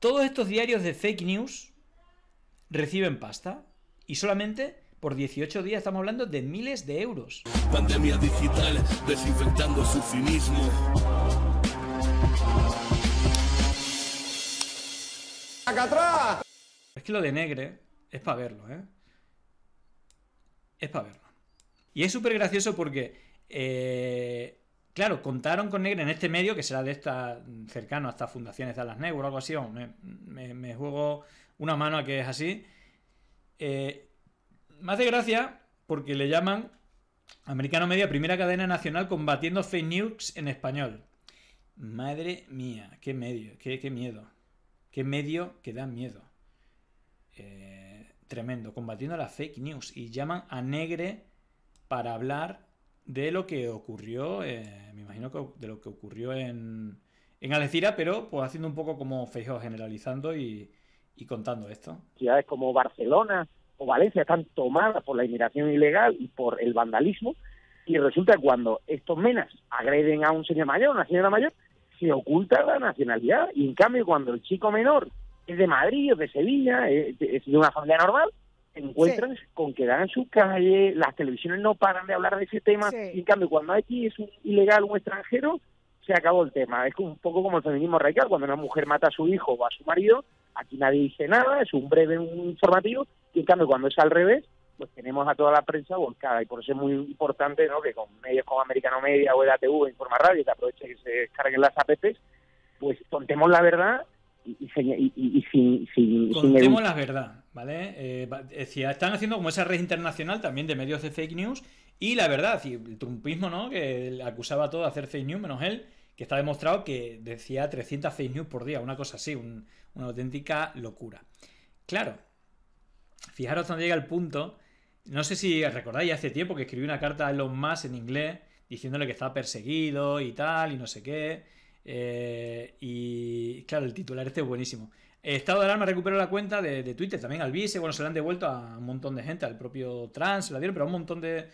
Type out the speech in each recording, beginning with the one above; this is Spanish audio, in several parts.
Todos estos diarios de fake news reciben pasta y solamente por 18 días estamos hablando de miles de euros. Pandemia digital desinfectando su cinismo. ¡Acá atrás! Es que lo de Negre es para verlo, ¿eh? Es para verlo. Y es súper gracioso porque eh, Claro, contaron con Negre en este medio, que será de esta cercano a fundaciones de Alas Negro o algo así, me, juego una mano a que es así. Eh, me hace gracia porque le llaman Americano Media, primera cadena nacional combatiendo fake news en español. Madre mía, qué medio, qué, qué miedo. Qué medio que da miedo. Eh, tremendo, combatiendo las fake news. Y llaman a Negre para hablar de lo que ocurrió, eh, me imagino que de lo que ocurrió en, en pero pues haciendo un poco como Feijóo generalizando y, y contando esto. Ciudades como Barcelona o Valencia están tomadas por la inmigración ilegal y por el vandalismo, y resulta que cuando estos menas agreden a un señor mayor, una señora mayor, se oculta la nacionalidad, y en cambio cuando el chico menor es de Madrid o de Sevilla, es de una familia normal, encuentran con que dan en su calle, las televisiones no paran de hablar de ese tema, y en cambio cuando aquí es un ilegal, un extranjero, se acabó el tema. Es un poco como el feminismo radical, cuando una mujer mata a su hijo o a su marido, aquí nadie dice nada, es un breve informativo, y en cambio cuando es al revés, pues tenemos a toda la prensa volcada, y por eso es muy importante ¿no? que con medios como Americano Media o EDATV, Informa Radio, que aprovechen que se descarguen las apps, pues contemos la verdad y, Contemos la verdad, ¿vale? Eh, decía están haciendo como esa red internacional también de medios de fake news y la verdad, y el trumpismo, ¿no? Que acusaba a todo de hacer fake news menos él, que está demostrado que decía 300 fake news por día, una cosa así, una auténtica locura. Claro, fijaros dónde llega el punto. No sé si recordáis hace tiempo que escribí una carta a Elon Musk en inglés diciéndole que estaba perseguido y tal, y no sé qué eh, y claro, el titular este es buenísimo. Estado de alarma recuperó la cuenta de, Twitter, también al Vice, bueno, se la han devuelto a un montón de gente, al propio Trans, se la dieron, pero a un montón de,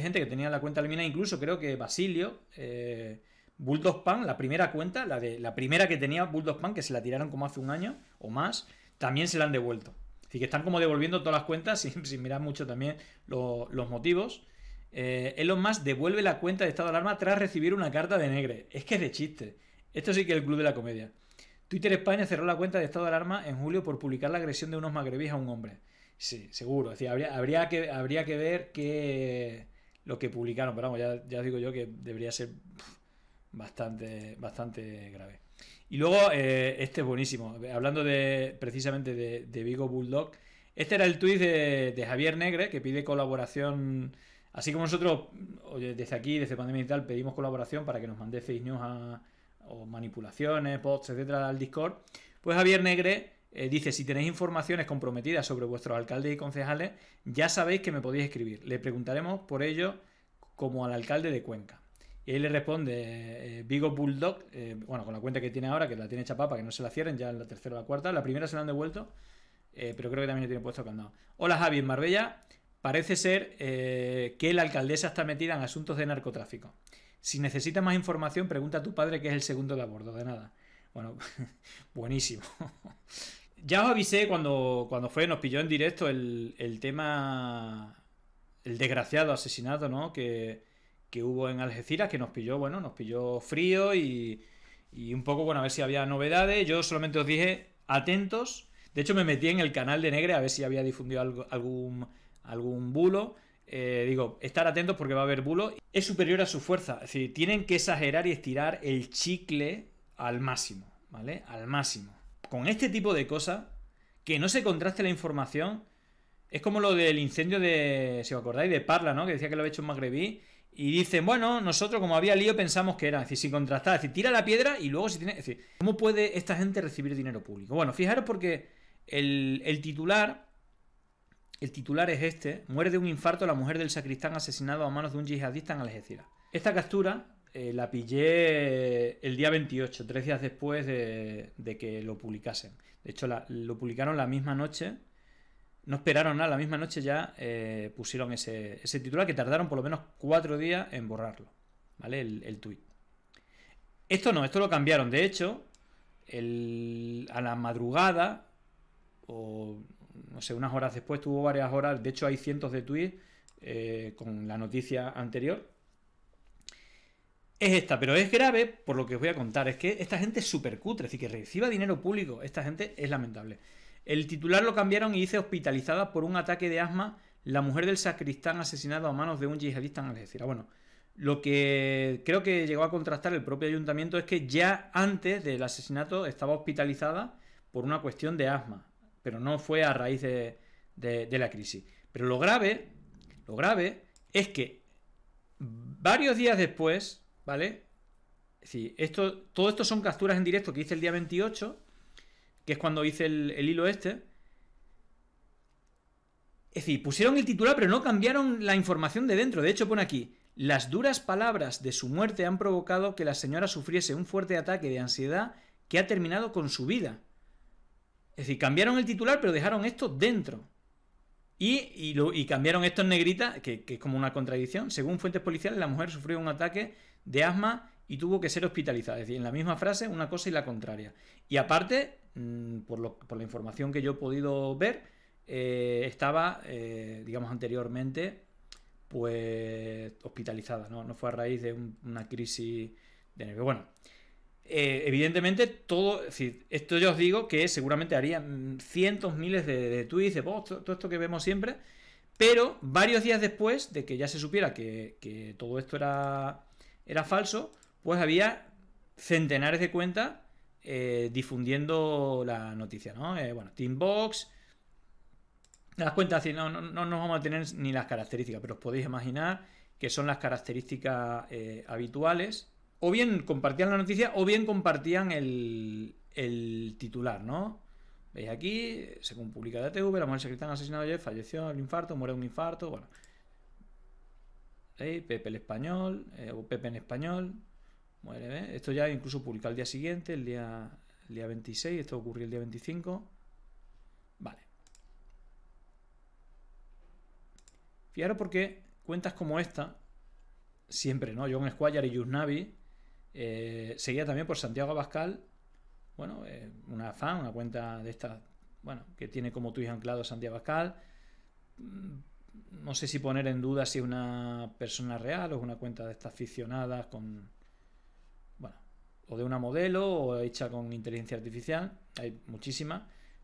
gente que tenía la cuenta eliminada, incluso creo que Basilio, eh, Bulldog la primera cuenta, la, de, la primera que tenía Bulldog que se la tiraron como hace un año o más, también se la han devuelto. Así que están como devolviendo todas las cuentas sin, mirar mucho también los motivos. Eh, Elon Musk devuelve la cuenta de estado de alarma tras recibir una carta de Negre. Es que es de chiste. Esto sí que es el club de la comedia. Twitter España cerró la cuenta de estado de alarma en julio por publicar la agresión de unos magrebíes a un hombre. Sí, seguro. habría, que, ver qué lo que publicaron. Pero vamos, ya, digo yo que debería ser bastante, bastante grave. Y luego, eh, este es buenísimo. Hablando de precisamente de, Vigo Bulldog. Este era el tuit de Javier Negre que pide colaboración Así como nosotros, desde aquí, desde Pandemia y tal, pedimos colaboración para que nos mandéis news o manipulaciones, posts, etcétera, al Discord, pues Javier Negre eh, dice, si tenéis informaciones comprometidas sobre vuestros alcaldes y concejales, ya sabéis que me podéis escribir. Le preguntaremos por ello como al alcalde de Cuenca. Y ahí le responde eh, eh, Vigo Bulldog, bueno, con la cuenta que tiene ahora, que la tiene chapapa, para que no se la cierren, ya en la tercera o la cuarta. La primera se la han devuelto, pero creo que también le tiene puesto candado. Hola Javier Marbella Parece ser eh, que la alcaldesa está metida en asuntos de narcotráfico. Si necesitas más información, pregunta a tu padre que es el segundo de abordo. de nada. Bueno, buenísimo. ya os avisé cuando, cuando fue, nos pilló en directo el, tema, el desgraciado asesinato, ¿no? Que, que, hubo en Algeciras, que nos pilló, bueno, nos pilló frío y, y un poco, bueno, a ver si había novedades. Yo solamente os dije, atentos. De hecho, me metí en el canal de Negre a ver si había difundido algún algún bulo. Eh, digo, estar atentos porque va a haber bulo. Es superior a su fuerza. Es decir, tienen que exagerar y estirar el chicle al máximo, ¿vale? Al máximo. Con este tipo de cosas, que no se contraste la información, es como lo del incendio de, si os acordáis, de Parla, ¿no? Que decía que lo había hecho en magrebí. Y dicen, bueno, nosotros como había lío pensamos que era. Es decir, sin contrastar. Es decir, tira la piedra y luego si tiene... Es decir, ¿cómo puede esta gente recibir dinero público? Bueno, fijaros porque el, el titular el titular es este, muere de un infarto la mujer del sacristán asesinado a manos de un yihadista en Algeciras. Esta captura eh, la pillé el día 28, tres días después de, que lo publicasen. De hecho, lo publicaron la misma noche. No esperaron nada, la misma noche ya eh, pusieron ese, titular que tardaron por lo menos cuatro días en borrarlo, ¿vale? El, tuit. Esto no, esto lo cambiaron. De hecho, a la madrugada, no sé, unas horas después, tuvo varias horas, de hecho hay cientos de tweets eh, con la noticia anterior. Es esta, pero es grave por lo que os voy a contar. Es que esta gente es súper cutre, es decir, que reciba dinero público, esta gente es lamentable. El titular lo cambiaron y dice hospitalizada por un ataque de asma la mujer del sacristán asesinado a manos de un yihadista en Algeciras. Bueno, lo que creo que llegó a contrastar el propio ayuntamiento es que ya antes del asesinato estaba hospitalizada por una cuestión de asma pero no fue a raíz de, la crisis. Pero lo grave, lo grave es que varios días después, ¿vale? Es decir, esto, todo esto son capturas en directo que hice el día 28, que es cuando hice el, el hilo este. Es decir, pusieron el titular, pero no cambiaron la información de dentro. De hecho, pone aquí, las duras palabras de su muerte han provocado que la señora sufriese un fuerte ataque de ansiedad que ha terminado con su vida. Es decir, cambiaron el titular, pero dejaron esto dentro. Y, cambiaron esto en negrita, que, es como una contradicción. Según fuentes policiales, la mujer sufrió un ataque de asma y tuvo que ser hospitalizada. Es decir, en la misma frase, una cosa y la contraria. Y aparte, mm, por, la información que yo he podido ver, eh, estaba, eh, digamos, anteriormente, pues hospitalizada, ¿no? fue a raíz de una crisis de nervio. Bueno, eh, evidentemente, todo. esto yo os digo que seguramente harían mm, cientos, miles de, tweets, de posts, oh, todo, esto que vemos siempre. Pero varios días después de que ya se supiera que, todo esto era, era falso, pues había centenares de cuentas eh, difundiendo la noticia, ¿no? Eh, bueno, Teambox. Las cuentas, no, no, no, nos vamos a tener ni las características, pero os podéis imaginar que son las características habituales o bien compartían la noticia o bien compartían el, titular, ¿no? Veis aquí, según publica tv la mujer secretaria asesinada ayer, falleció al infarto, muere un infarto, bueno. ¿Veis? Pepe el español, eh, o Pepe en español, muere, Esto ya incluso publica el día siguiente, el día, día 26, esto ocurrió el día 25. Vale. Fijaros porque cuentas como esta, siempre, ¿no? John Squire y Yusnavi eh, seguía también por Santiago Abascal, bueno, eh, una fan, una cuenta de esta bueno, que tiene como tuit anclado Santiago Abascal. Mm, no sé si poner en duda si es una persona real o es una cuenta de estas aficionadas con, bueno, o de una modelo o hecha con inteligencia artificial. Hay muchísimas.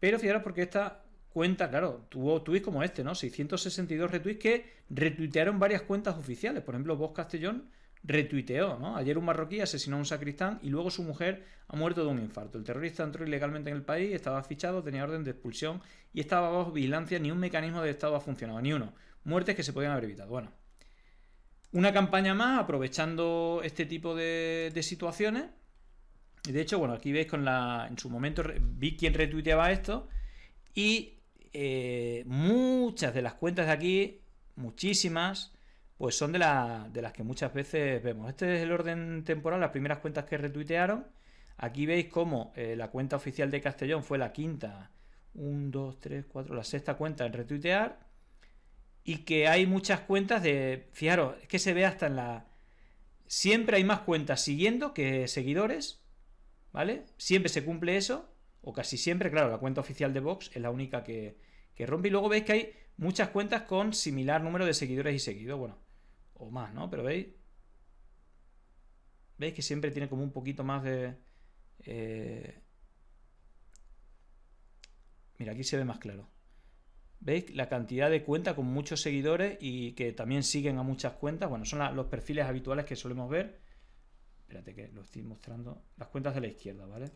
Pero fijaros porque esta cuenta, claro, tuvo tweets como este, ¿no? 662 retweets que retuitearon varias cuentas oficiales. Por ejemplo, Vos Castellón retuiteó, ¿no? Ayer un marroquí asesinó a un sacristán y luego su mujer ha muerto de un infarto. El terrorista entró ilegalmente en el país, estaba fichado, tenía orden de expulsión y estaba bajo vigilancia, ni un mecanismo de Estado ha funcionado, ni uno. Muertes que se podían haber evitado. Bueno, una campaña más aprovechando este tipo de, situaciones. Y de hecho, bueno, aquí veis con la... En su momento vi quién retuiteaba esto y eh, muchas de las cuentas de aquí, muchísimas, pues son de, de las que muchas veces vemos. Este es el orden temporal, las primeras cuentas que retuitearon. Aquí veis cómo eh, la cuenta oficial de Castellón fue la quinta, 1, 2, 3, 4, la sexta cuenta en retuitear. Y que hay muchas cuentas de. Fijaros, es que se ve hasta en la. Siempre hay más cuentas siguiendo que seguidores. ¿Vale? Siempre se cumple eso. O casi siempre, claro, la cuenta oficial de Vox es la única que, que rompe. Y luego veis que hay muchas cuentas con similar número de seguidores y seguidos. Bueno, o más, ¿no? Pero veis, veis que siempre tiene como un poquito más de... Eh, mira, aquí se ve más claro. ¿Veis? La cantidad de cuentas con muchos seguidores y que también siguen a muchas cuentas. Bueno, son los perfiles habituales que solemos ver. Espérate que lo estoy mostrando. Las cuentas de la izquierda, ¿vale?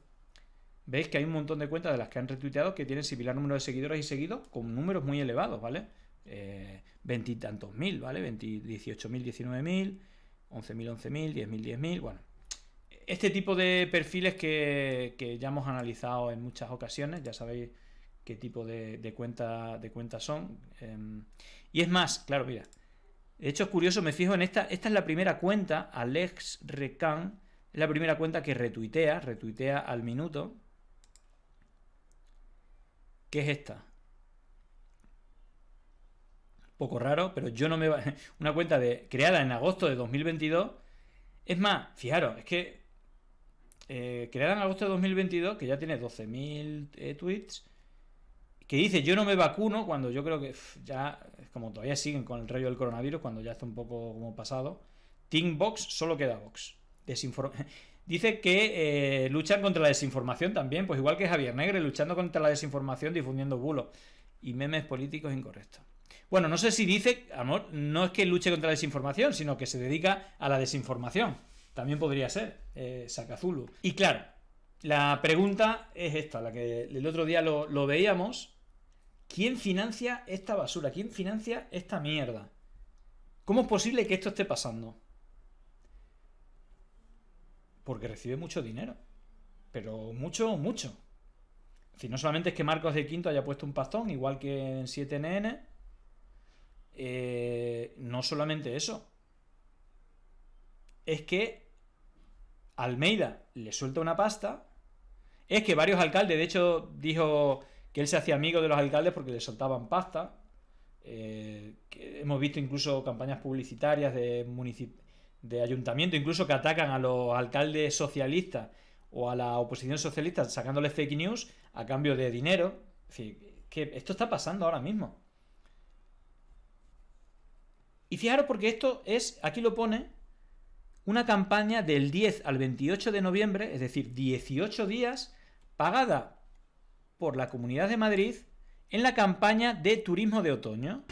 Veis que hay un montón de cuentas de las que han retuiteado que tienen similar número de seguidores y seguidos con números muy elevados, ¿vale? Eh, veintitantos mil, ¿vale? 18 mil, 19 mil, 11 mil, 11 mil, diez mil, 10 mil, bueno. Este tipo de perfiles que, ya hemos analizado en muchas ocasiones, ya sabéis qué tipo de, cuenta, de cuentas son. Em, y es más, claro, mira, de hecho es curioso, me fijo en esta, esta es la primera cuenta, Alex Recan, es la primera cuenta que retuitea, retuitea al minuto, ¿Qué es esta, poco raro, pero yo no me... Va... Una cuenta de, creada en agosto de 2022. Es más, fijaros, es que eh, creada en agosto de 2022, que ya tiene 12.000 eh, tweets, que dice yo no me vacuno cuando yo creo que ya, como todavía siguen con el rayo del coronavirus, cuando ya está un poco como pasado, Team box solo queda box. dice que eh, luchan contra la desinformación también, pues igual que Javier Negre, luchando contra la desinformación difundiendo bulos y memes políticos incorrectos. Bueno, no sé si dice, amor, no es que luche contra la desinformación, sino que se dedica a la desinformación. También podría ser, eh, Sacazulu. Y claro, la pregunta es esta, la que el otro día lo, veíamos. ¿Quién financia esta basura? ¿Quién financia esta mierda? ¿Cómo es posible que esto esté pasando? Porque recibe mucho dinero. Pero mucho, mucho. Si no solamente es que Marcos de Quinto haya puesto un pastón, igual que en 7NN, eh, no solamente eso. Es que Almeida le suelta una pasta. Es que varios alcaldes, de hecho, dijo que él se hacía amigo de los alcaldes porque le soltaban pasta. Eh, hemos visto incluso campañas publicitarias de, ayuntamiento, incluso que atacan a los alcaldes socialistas o a la oposición socialista sacándoles fake news a cambio de dinero. esto está pasando ahora mismo. Y fijaros porque esto es, aquí lo pone, una campaña del 10 al 28 de noviembre, es decir, 18 días, pagada por la Comunidad de Madrid en la campaña de turismo de otoño.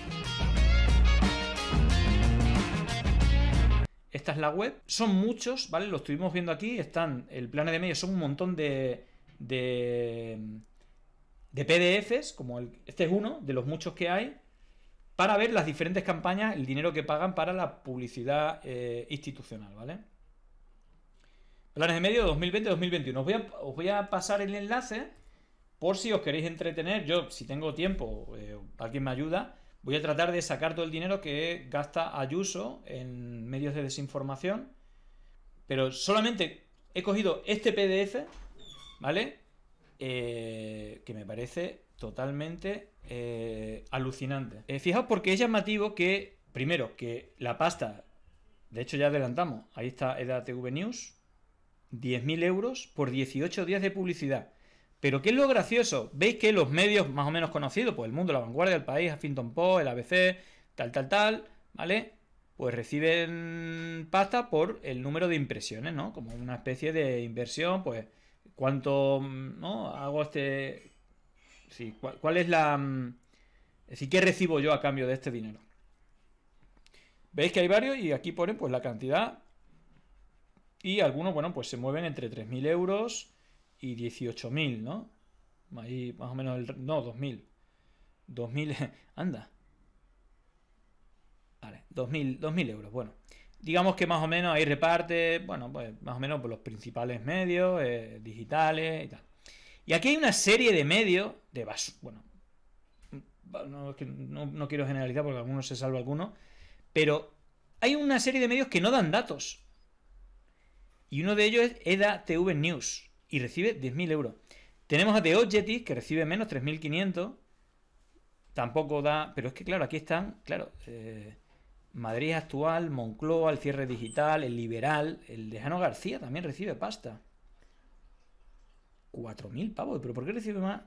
Esta es la web. Son muchos, ¿vale? Lo estuvimos viendo aquí. Están, el plan de medios son un montón de, de, de PDFs, como este es uno de los muchos que hay para ver las diferentes campañas, el dinero que pagan para la publicidad eh, institucional, ¿vale? Planes de medio 2020-2021. Os, voy a, pasar el enlace por si os queréis entretener. Yo, si tengo tiempo, eh, alguien me ayuda, voy a tratar de sacar todo el dinero que gasta Ayuso en medios de desinformación. Pero solamente he cogido este PDF, ¿vale? Eh, que me parece totalmente eh, alucinante. Eh, fijaos porque es llamativo que, primero, que la pasta, de hecho ya adelantamos, ahí está EDATV News, 10.000 euros por 18 días de publicidad. Pero ¿qué es lo gracioso? Veis que los medios más o menos conocidos, pues El Mundo, La Vanguardia, El País, Huffington Post, el ABC, tal, tal, tal, ¿vale? Pues reciben pasta por el número de impresiones, ¿no? Como una especie de inversión, pues cuánto, mm, ¿no? Hago este, ¿cuál, es la... Mm, si qué recibo yo a cambio de este dinero? Veis que hay varios y aquí ponen pues la cantidad y algunos, bueno, pues se mueven entre 3.000 euros y 18.000, ¿no? Ahí más o menos el... No, 2.000. 2.000... Anda. Vale, 2000, euros, bueno. Digamos que más o menos ahí reparte, bueno, pues más o menos por los principales medios eh, digitales y tal. Y aquí hay una serie de medios, de bas bueno, no, quiero generalizar porque algunos se salva alguno, pero hay una serie de medios que no dan datos. Y uno de ellos es EDA TV News y recibe 10.000 euros. Tenemos a The Objective que recibe menos 3.500. Tampoco da, pero es que claro, aquí están, claro, eh, Madrid Actual, Moncloa, el cierre digital, el liberal, el lejano García también recibe pasta. 4.000 pavos. ¿Pero por qué recibe más?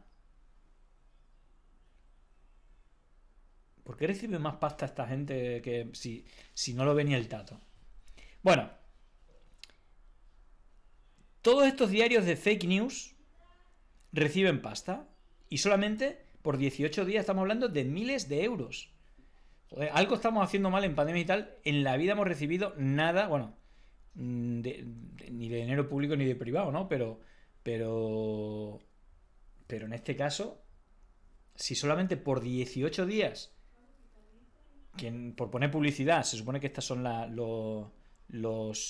¿Por qué recibe más pasta esta gente que si, si no lo venía el tato? Bueno, todos estos diarios de fake news reciben pasta y solamente por 18 días estamos hablando de miles de euros. algo estamos haciendo mal en pandemia y tal. En la vida hemos recibido nada, bueno, mm, ni de dinero público ni de privado, ¿no? Pero pero. Pero en este caso, si solamente por 18 días, quien, por poner publicidad, se supone que estas son los,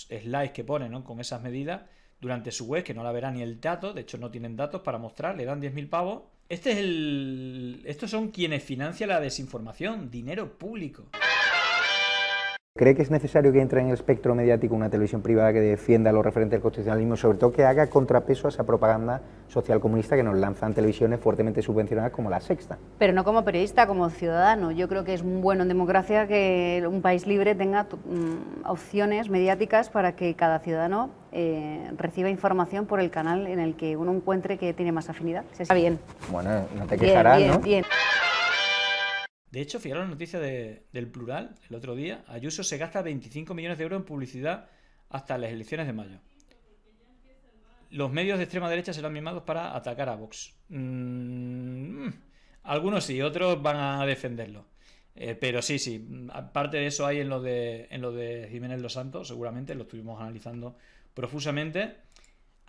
slides que ponen con esas medidas durante su web, que no la verá ni el dato, de hecho no tienen datos para mostrar, le dan 10.000 pavos. Este es el, estos son quienes financian la desinformación, dinero público. ¿Cree que es necesario que entre en el espectro mediático una televisión privada que defienda los referentes del constitucionalismo, sobre todo que haga contrapeso a esa propaganda social comunista que nos lanzan televisiones fuertemente subvencionadas como la Sexta? Pero no como periodista, como ciudadano. Yo creo que es bueno en democracia que un país libre tenga mm, opciones mediáticas para que cada ciudadano eh, reciba información por el canal en el que uno encuentre que tiene más afinidad. está bien. Bueno, no te quejarás, ¿no? De hecho, fijaros la noticia del plural el otro día. Ayuso se gasta 25 millones de euros en publicidad hasta las elecciones de mayo. Los medios de extrema derecha serán mimados para atacar a Vox. Mm, algunos sí, otros van a defenderlo. Eh, pero sí, sí, aparte de eso hay en lo de, en lo de Jiménez Los Santos, seguramente, lo estuvimos analizando profusamente.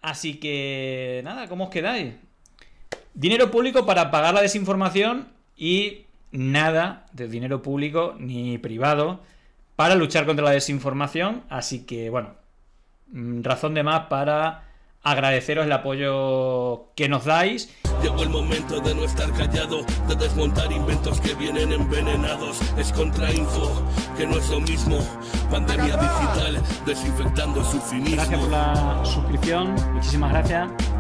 Así que, nada, ¿cómo os quedáis? Dinero público para pagar la desinformación y nada de dinero público ni privado para luchar contra la desinformación. Así que, bueno, mm, razón de más para agradeceros el apoyo que nos dais. Llegó el momento de no estar callado, de desmontar inventos que vienen envenenados. Es contrainfo, que no es lo mismo. Pandemia digital, desinfectando su finismo. Gracias por la suscripción, muchísimas gracias.